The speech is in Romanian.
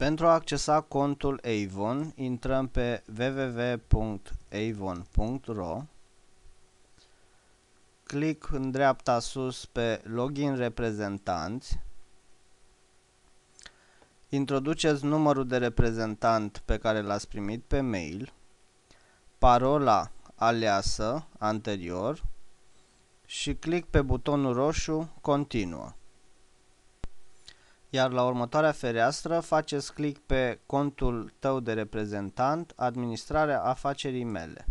Pentru a accesa contul Avon, intrăm pe www.avon.ro Clic în dreapta sus pe Login reprezentanți Introduceți numărul de reprezentant pe care l-ați primit pe mail Parola aleasă anterior și clic pe butonul roșu Continuă iar la următoarea fereastră faceți click pe contul tău de reprezentant, administrarea afacerii mele.